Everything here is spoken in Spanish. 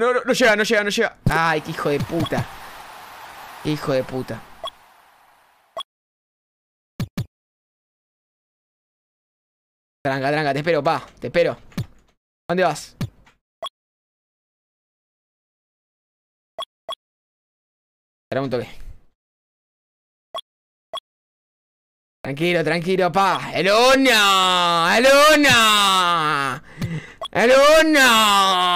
no, no, llega, no llega, no llega. Ay, qué hijo de puta. hijo de puta. Tranca, tranca, te espero, pa, te espero. ¿Dónde vas? Espera un toque. Tranquilo, tranquilo, pa. ¡Elona! ¡Elona! ¡Elona!